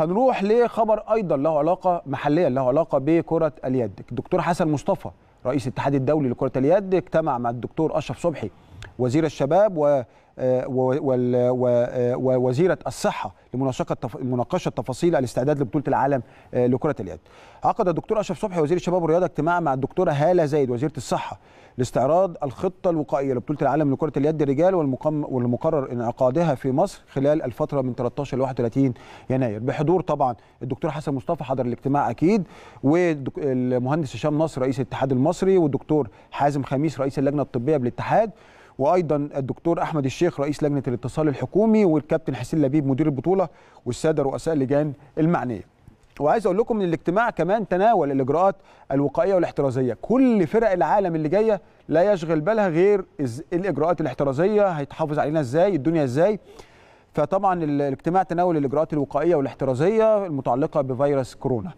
هنروح لخبر ايضا له علاقه محليا له علاقه بكره اليد الدكتور حسن مصطفى رئيس الاتحاد الدولي لكره اليد اجتمع مع الدكتور اشرف صبحي وزير الشباب آه، آه، ووزيره الصحه لمناقشه مناقشه تفاصيل الاستعداد لبطوله العالم آه، لكره اليد. عقد الدكتور اشرف صبحي وزير الشباب والرياضه اجتماع مع الدكتوره هاله زايد وزيره الصحه لاستعراض الخطه الوقائيه لبطوله العالم لكره اليد للرجال والمقرر انعقادها في مصر خلال الفتره من 13 ل 31 يناير بحضور طبعا الدكتور حسن مصطفى حضر الاجتماع اكيد والمهندس هشام نصر رئيس الاتحاد المصري والدكتور حازم خميس رئيس اللجنه الطبيه بالاتحاد وايضا الدكتور احمد الشيخ الشيخ رئيس لجنه الاتصال الحكومي والكابتن حسين لبيب مدير البطوله والساده رؤساء اللجان المعنيه. وعايز اقول لكم ان الاجتماع كمان تناول الاجراءات الوقائيه والاحترازيه، كل فرق العالم اللي جايه لا يشغل بالها غير الاجراءات الاحترازيه هيتحافظ علينا ازاي، الدنيا ازاي. فطبعا الاجتماع تناول الاجراءات الوقائيه والاحترازيه المتعلقه بفيروس كورونا.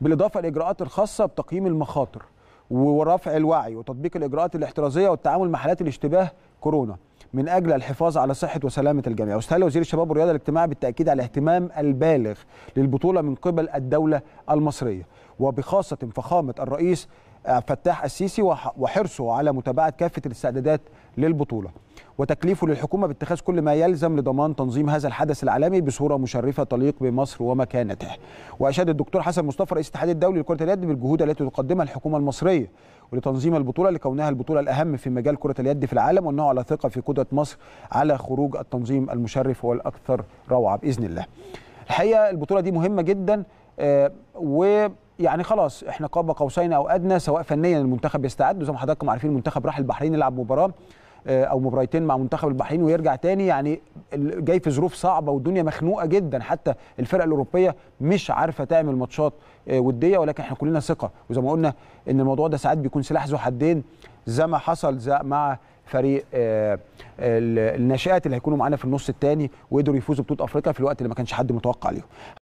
بالاضافه لاجراءات الخاصه بتقييم المخاطر. ورفع الوعي وتطبيق الاجراءات الاحترازيه والتعامل مع حالات الاشتباه كورونا من اجل الحفاظ على صحه وسلامه الجميع واستهل وزير الشباب والرياضه الاجتماعي بالتاكيد على الاهتمام البالغ للبطوله من قبل الدوله المصريه وبخاصه فخامه الرئيس فتاح السيسي وحرصه على متابعه كافه الاستعدادات للبطوله وتكليفه للحكومة باتخاذ كل ما يلزم لضمان تنظيم هذا الحدث العالمي بصورة مشرفة تليق بمصر ومكانته وأشاد الدكتور حسن مصطفى رئيس الاتحاد الدولي لكرة اليد بالجهود التي تقدمها الحكومة المصرية ولتنظيم البطولة لكونها البطولة الأهم في مجال كرة اليد في العالم وأنه على ثقة في قدرة مصر على خروج التنظيم المشرف والأكثر روعة بإذن الله الحقيقة البطولة دي مهمة جدا آه، و يعني خلاص احنا قاب قوسين او ادنى سواء فنيا المنتخب يستعد وزي ما حضراتكم عارفين المنتخب راح البحرين يلعب مباراه آه، او مباراتين مع منتخب البحرين ويرجع تاني يعني جاي في ظروف صعبه والدنيا مخنوقه جدا حتى الفرق الاوروبيه مش عارفه تعمل ماتشات آه، وديه ولكن احنا كلنا ثقه وزي ما قلنا ان الموضوع ده ساعات بيكون سلاح ذو حدين زي ما حصل زي مع فريق آه، الناشئات اللي هيكونوا معانا في النص الثاني وقدروا يفوزوا ببطوله افريقيا في الوقت اللي ما كانش حد متوقع ليهم